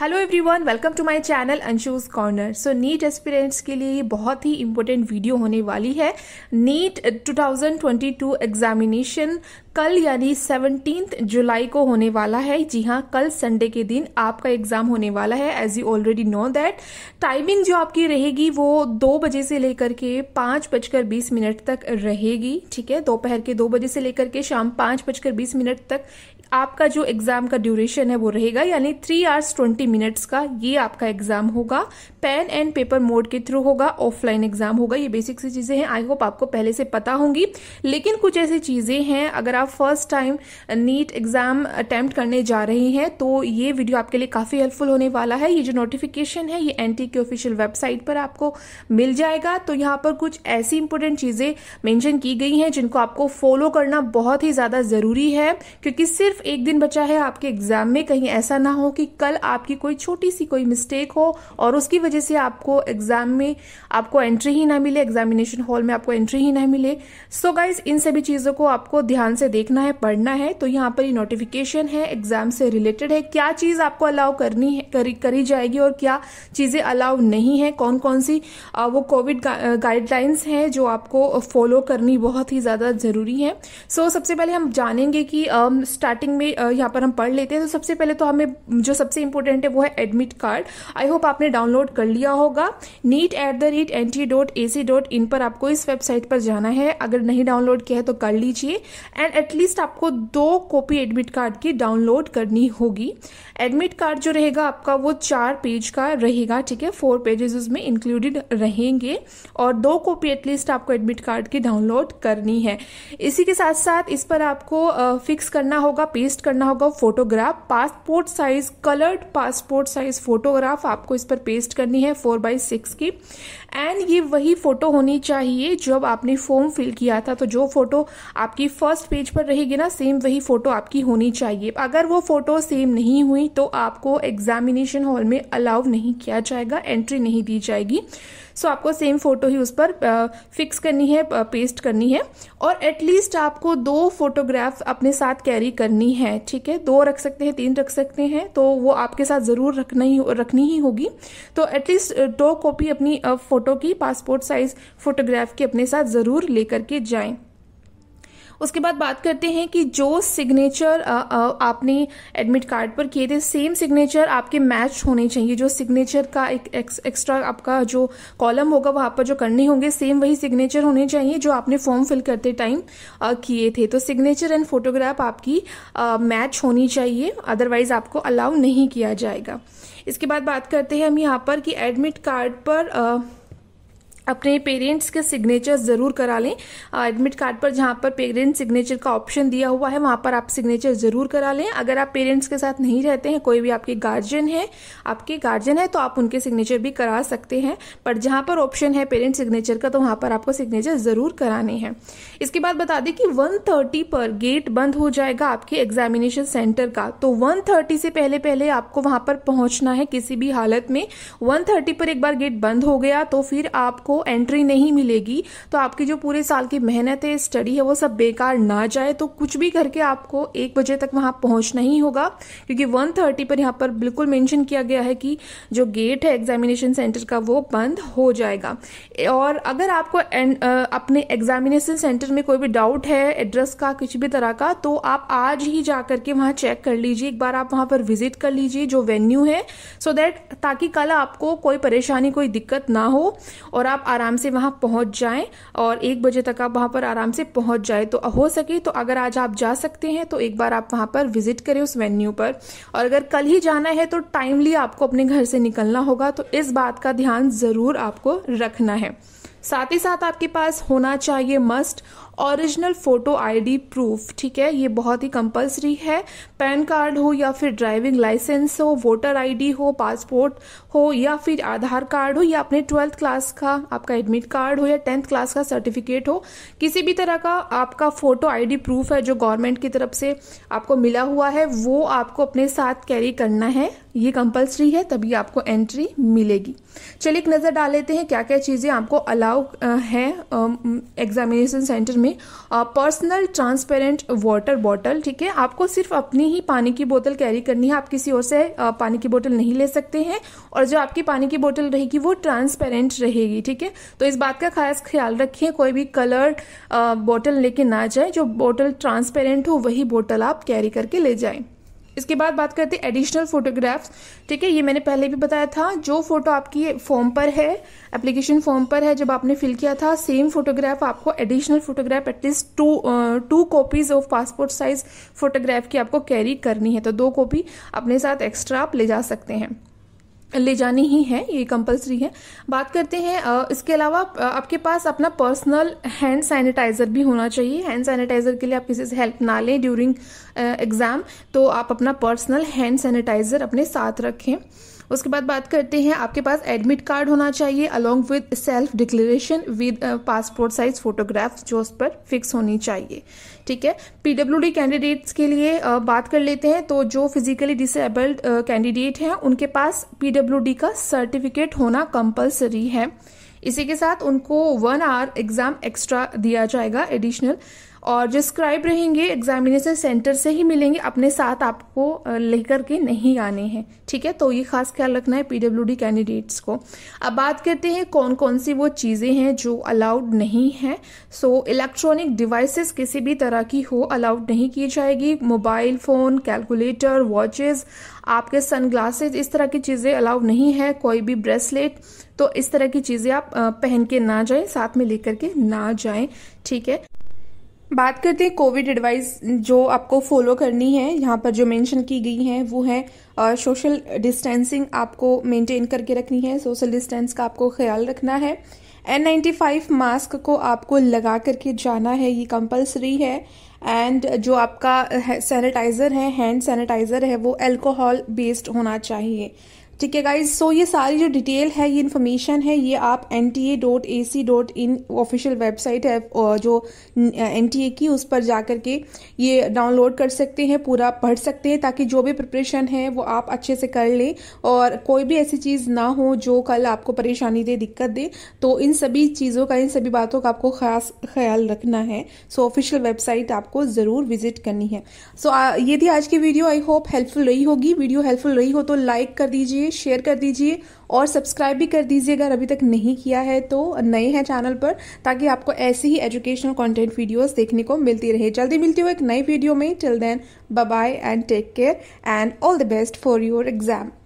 hello everyone welcome to my channel Anshu's corner so NEET aspirants के लिए बहुत ही important video होने वाली है नीट 2022 एग्जामिनेशन कल यानी सेवनटीन जुलाई को होने वाला है जी हाँ कल संडे के दिन आपका एग्जाम होने वाला है as you already know that timing जो आपकी रहेगी वो दो बजे से लेकर के पाँच बजकर बीस मिनट तक रहेगी ठीक है दोपहर के दो बजे से लेकर के शाम पाँच बजकर बीस मिनट तक आपका जो एग्जाम का ड्यूरेशन है वो रहेगा यानी थ्री आवर्स ट्वेंटी मिनट्स का ये आपका एग्जाम होगा पेन एंड पेपर मोड के थ्रू होगा ऑफलाइन एग्जाम होगा ये बेसिक सी चीज़ें हैं आई होप आपको पहले से पता होंगी लेकिन कुछ ऐसी चीज़ें हैं अगर आप first time NEET exam attempt करने जा रहे हैं तो ये वीडियो आपके लिए काफ़ी हेल्पफुल होने वाला है ये जो नोटिफिकेशन है ये एन की ऑफिशियल वेबसाइट पर आपको मिल जाएगा तो यहाँ पर कुछ ऐसी इंपॉर्टेंट चीज़ें मैंशन की गई हैं जिनको आपको फॉलो करना बहुत ही ज़्यादा ज़रूरी है क्योंकि सिर्फ सिर्फ एक दिन बचा है आपके एग्जाम में कहीं ऐसा ना हो कि कल आपकी कोई छोटी सी कोई मिस्टेक हो और उसकी वजह से आपको एग्जाम में आपको एंट्री ही ना मिले एग्जामिनेशन हॉल में आपको एंट्री ही ना मिले सो so गाइज इन सभी चीज़ों को आपको ध्यान से देखना है पढ़ना है तो यहाँ पर ये नोटिफिकेशन है एग्जाम से रिलेटेड है क्या चीज़ आपको अलाउ करनी है करी, करी जाएगी और क्या चीज़ें अलाउ नहीं है कौन कौन सी आ, वो कोविड गाइडलाइंस हैं जो आपको फॉलो करनी बहुत ही ज़्यादा ज़रूरी है सो so, सबसे पहले हम जानेंगे कि स्टार्टिंग स्टार्टिंग में यहाँ पर हम पढ़ लेते हैं तो सबसे पहले तो हमें जो सबसे इंपॉर्टेंट है वो है एडमिट कार्ड आई होप आपने डाउनलोड कर लिया होगा NEET at the rate N T dot A C dot in पर आपको इस वेबसाइट पर जाना है अगर नहीं डाउनलोड किया है तो कर लीजिए एंड एटलीस्ट आपको दो कॉपी एडमिट कार्ड की डाउनलोड करनी होगी एडमिट कार्ड जो रहेगा आपका वो चार पेज का रहेगा ठीक है फोर पेजेस उसमें इंक्लूडेड रहेंगे और दो कॉपी एटलीस्ट आपको एडमिट कार्ड की डाउनलोड करनी है इसी के साथ साथ इस पर आपको फिक्स करना होगा पेस्ट करना होगा photograph passport size coloured passport size photograph आपको इस पर पेस्ट करनी है फोर बाई सिक्स की एंड ये वही फोटो होनी चाहिए जब आपने फॉर्म फिल किया था तो जो फोटो आपकी फर्स्ट पेज पर रहेगी ना सेम वही फोटो आपकी होनी चाहिए अगर वो फोटो सेम नहीं हुई तो आपको एग्जामिनेशन हॉल में अलाउ नहीं किया जाएगा एंट्री नहीं दी जाएगी सो आपको सेम फ़ोटो ही उस पर फिक्स करनी है पेस्ट करनी है और एटलीस्ट आपको दो फोटोग्राफ अपने साथ कैरी करनी है ठीक है दो रख सकते हैं तीन रख सकते हैं तो वो आपके साथ ज़रूर रखना ही रखनी ही होगी तो एटलीस्ट दो कॉपी अपनी फ़ोटो की पासपोर्ट साइज़ फ़ोटोग्राफ की अपने साथ ज़रूर लेकर के जाएँ उसके बाद बात करते हैं कि जो सिग्नेचर आपने एडमिट कार्ड पर किए थे सेम सिग्नेचर आपके मैच होने चाहिए जो सिग्नेचर का एक एक्स्ट्रा आपका जो कॉलम होगा वहाँ पर जो करने होंगे सेम वही सिग्नेचर होने चाहिए जो आपने फॉर्म फिल करते टाइम किए थे तो सिग्नेचर एंड फोटोग्राफ आपकी मैच होनी चाहिए अदरवाइज आपको अलाउ नहीं किया जाएगा इसके बाद बात करते हैं हम यहाँ पर कि एडमिट कार्ड पर अपने पेरेंट्स के सिग्नेचर ज़रूर करा लें एडमिट कार्ड पर जहाँ पर पेरेंट्स सिग्नेचर का ऑप्शन दिया हुआ है वहाँ पर आप सिग्नेचर ज़रूर करा लें अगर आप पेरेंट्स के साथ नहीं रहते हैं कोई भी आपके गार्जियन है आपके गार्जियन है तो आप उनके सिग्नेचर भी करा सकते हैं बट जहाँ पर ऑप्शन है पेरेंट्स सिग्नेचर का तो वहाँ पर आपको सिग्नेचर ज़रूर कराने हैं इसके बाद बता दें कि वन पर गेट बंद हो जाएगा आपके एग्जामिनेशन सेंटर का तो वन से पहले पहले आपको वहाँ पर पहुँचना है किसी भी हालत में वन पर एक बार गेट बंद हो गया तो फिर आपको एंट्री नहीं मिलेगी तो आपकी जो पूरे साल की मेहनत है स्टडी है वो सब बेकार ना जाए तो कुछ भी करके आपको एक बजे तक वहां पहुंचना ही होगा क्योंकि वन थर्टी पर यहां पर बिल्कुल मैंशन किया गया है कि जो गेट है एग्जामिनेशन सेंटर का वो बंद हो जाएगा और अगर आपको अपने एग्जामिनेशन सेंटर में कोई भी डाउट है एड्रेस का किसी भी तरह का तो आप आज ही जा करके वहां चेक कर लीजिए एक बार आप वहां पर विजिट कर लीजिए जो वेन्यू है सो so दैट ताकि कल आपको कोई परेशानी कोई दिक्कत ना हो और आप आराम से वहाँ पहुँच जाएं और एक बजे तक आप वहाँ पर आराम से पहुँच जाए तो हो सके तो अगर आज आप जा सकते हैं तो एक बार आप वहाँ पर विजिट करें उस वेन्यू पर और अगर कल ही जाना है तो टाइमली आपको अपने घर से निकलना होगा तो इस बात का ध्यान ज़रूर आपको रखना है साथ ही साथ आपके पास होना चाहिए must original photo ID proof ठीक है ये बहुत ही कंपलसरी है पैन कार्ड हो या फिर ड्राइविंग लाइसेंस हो वोटर आईडी हो पासपोर्ट हो या फिर आधार कार्ड हो या अपने ट्वेल्थ क्लास का आपका एडमिट कार्ड हो या टेंथ क्लास का सर्टिफिकेट हो किसी भी तरह का आपका फ़ोटो आईडी प्रूफ है जो गवर्नमेंट की तरफ से आपको मिला हुआ है वो आपको अपने साथ कैरी करना है ये कंपलसरी है तभी आपको एंट्री मिलेगी चलिए एक नज़र डाल लेते हैं क्या क्या चीज़ें आपको अलाउ हैं एग्जामिनेशन सेंटर में में पर्सनल ट्रांसपेरेंट वाटर बॉटल ठीक है आपको सिर्फ अपनी ही पानी की बोतल कैरी करनी है आप किसी और से पानी की बोतल नहीं ले सकते हैं और जो आपकी पानी की बोतल रहेगी वो ट्रांसपेरेंट रहेगी ठीक है तो इस बात का खास ख्याल रखिए कोई भी कलर बॉटल लेके ना जाए जो बॉटल ट्रांसपेरेंट हो वही बोतल आप कैरी करके ले जाएं इसके बाद बात करते हैं एडिशनल फोटोग्राफ्स ठीक है ये मैंने पहले भी बताया था जो फोटो आपकी फॉर्म पर है एप्लीकेशन फॉर्म पर है जब आपने फिल किया था सेम फोटोग्राफ आपको additional photograph at least two two copies of passport size photograph की आपको कैरी करनी है तो दो कॉपी अपने साथ एक्स्ट्रा आप ले जा सकते हैं ले जानी ही है ये कंपलसरी है बात करते हैं इसके अलावा आपके पास अपना पर्सनल हैंड सैनिटाइज़र भी होना चाहिए हैंड सैनिटाइज़र के लिए आप किसी से हेल्प ना लें ड्यूरिंग एग्ज़ाम तो आप अपना पर्सनल हैंड सैनिटाइज़र अपने साथ रखें उसके बाद बात करते हैं आपके पास एडमिट कार्ड होना चाहिए along with self declaration with passport size photographs जो उस पर फिक्स होनी चाहिए ठीक है पीडब्ल्यूडी कैंडिडेट्स के लिए uh, बात कर लेते हैं तो जो फिजिकली डिसेबल्ड कैंडिडेट हैं उनके पास पीडब्ल्यू का सर्टिफिकेट होना कंपलसरी है इसी के साथ उनको वन आवर एग्जाम एक्स्ट्रा दिया जाएगा एडिशनल और जो स्क्राइब रहेंगे एग्जामिनेशन सेंटर से ही मिलेंगे अपने साथ आपको लेकर के नहीं आने हैं ठीक है तो ये खास ख्याल रखना है पीडब्ल्यूडी कैंडिडेट्स को अब बात करते हैं कौन कौन सी वो चीज़ें हैं जो अलाउड नहीं है सो इलेक्ट्रॉनिक डिवाइसेस किसी भी तरह की हो अलाउड नहीं की जाएगी मोबाइल फ़ोन कैलकुलेटर वॉचेज आपके सन इस तरह की चीज़ें अलाउड नहीं है कोई भी ब्रेसलेट तो इस तरह की चीज़ें आप पहन के ना जाएं साथ में लेकर के ना जाएं ठीक है बात करते हैं कोविड एडवाइस जो आपको फॉलो करनी है यहाँ पर जो मेंशन की गई है वो है सोशल डिस्टेंसिंग आपको मेंटेन करके रखनी है सोशल डिस्टेंस का आपको ख्याल रखना है एन नाइन्टी फाइव मास्क को आपको लगा करके जाना है ये कंपलसरी है एंड जो आपका सैनिटाइज़र है हैंड सैनिटाइज़र है वो एल्कोहल बेस्ड होना चाहिए ठीक है गाइज सो ये सारी जो डिटेल है ये इन्फॉर्मेशन है ये आप N T A dot A C dot in official website है जो एन टी ए की उस पर जा करके के ये डाउनलोड कर सकते हैं पूरा पढ़ सकते हैं ताकि जो भी प्रिपरेशन है वो आप अच्छे से कर लें और कोई भी ऐसी चीज़ ना हो जो कल आपको परेशानी दे दिक्कत दे तो इन सभी चीज़ों का इन सभी बातों का आपको खास ख्याल रखना है सो ऑफिशियल वेबसाइट आपको ज़रूर विजिट करनी है सो so, ये थी आज की वीडियो आई होप हेल्पफुल रही होगी वीडियो हेल्पफुल रही हो तो लाइक कर दीजिए दीजिए शेयर कर दीजिए और सब्सक्राइब भी कर दीजिए अगर अभी तक नहीं किया है तो नए हैं चैनल पर ताकि आपको ऐसी ही एजुकेशनल कंटेंट वीडियोस देखने को मिलती रहे जल्दी मिलती हो एक नई वीडियो में till then bye and take care and all the best for your exam